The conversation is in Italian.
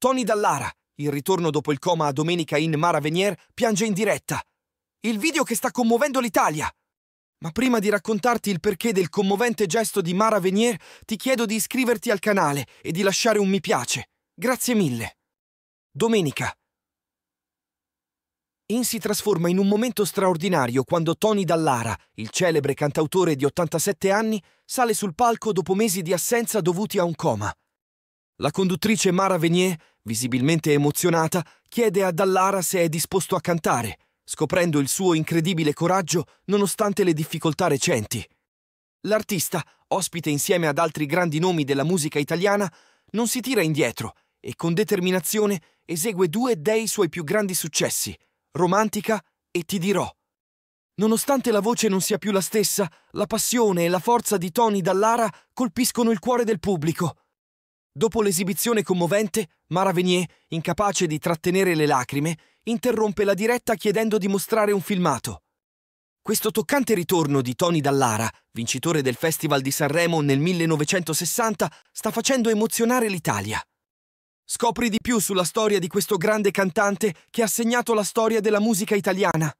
Tony Dallara, il ritorno dopo il coma a domenica in Mara Venier, piange in diretta. Il video che sta commuovendo l'Italia. Ma prima di raccontarti il perché del commovente gesto di Mara Venier, ti chiedo di iscriverti al canale e di lasciare un mi piace. Grazie mille. Domenica. In si trasforma in un momento straordinario quando Tony Dallara, il celebre cantautore di 87 anni, sale sul palco dopo mesi di assenza dovuti a un coma. La conduttrice Mara Venier visibilmente emozionata, chiede a Dallara se è disposto a cantare, scoprendo il suo incredibile coraggio nonostante le difficoltà recenti. L'artista, ospite insieme ad altri grandi nomi della musica italiana, non si tira indietro e con determinazione esegue due dei suoi più grandi successi, Romantica e Ti dirò. Nonostante la voce non sia più la stessa, la passione e la forza di Tony Dallara colpiscono il cuore del pubblico. Dopo l'esibizione commovente, Mara Venier, incapace di trattenere le lacrime, interrompe la diretta chiedendo di mostrare un filmato. Questo toccante ritorno di Tony Dallara, vincitore del Festival di Sanremo nel 1960, sta facendo emozionare l'Italia. Scopri di più sulla storia di questo grande cantante che ha segnato la storia della musica italiana.